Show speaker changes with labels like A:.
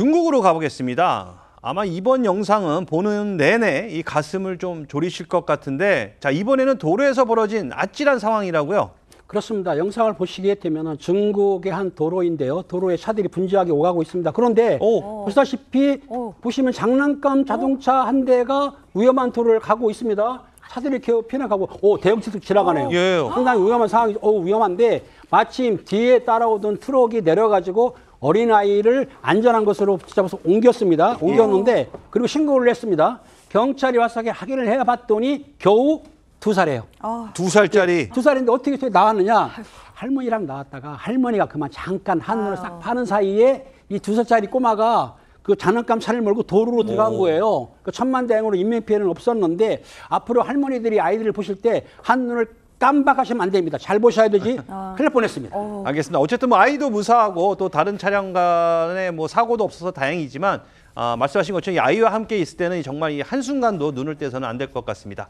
A: 중국으로 가보겠습니다. 아마 이번 영상은 보는 내내 이 가슴을 좀 졸이실 것 같은데 자 이번에는 도로에서 벌어진 아찔한 상황이라고요.
B: 그렇습니다. 영상을 보시게 되면 중국의 한 도로인데요. 도로에 차들이 분주하게 오가고 있습니다. 그런데 오. 보시다시피 오. 보시면 장난감 자동차 한 대가 위험한 도로를 가고 있습니다. 차들이 이렇 피나가고 오 대형차도 지나가네요. 예. 상당히 위험한 상황이 오 위험한데 마침 뒤에 따라오던 트럭이 내려가지고 어린아이를 안전한 곳으로 붙잡아서 옮겼습니다. 옮겼는데 예. 그리고 신고를 했습니다. 경찰이 와서 확인을 해봤더니 겨우 두 살이에요. 어. 두 살짜리. 네, 두 살인데 어떻게 나왔느냐? 할머니랑 나왔다가 할머니가 그만 잠깐 한눈을 아. 싹 파는 사이에 이 두 살짜리 꼬마가 그 장난감 차를 몰고 도로로 들어간 거예요. 그 천만다행으로 인명피해는 없었는데 앞으로 할머니들이 아이들을 보실 때 한눈을 깜박하시면 안 됩니다. 잘 보셔야
A: 되지. 아. 큰일 뻔했습니다. 어. 알겠습니다. 어쨌든 뭐 아이도 무사하고 또 다른 차량 간에 뭐 사고도 없어서 다행이지만 아, 말씀하신 것처럼 이 아이와 함께 있을 때는 정말 이 한순간도 눈을 떼서는 안 될 것 같습니다.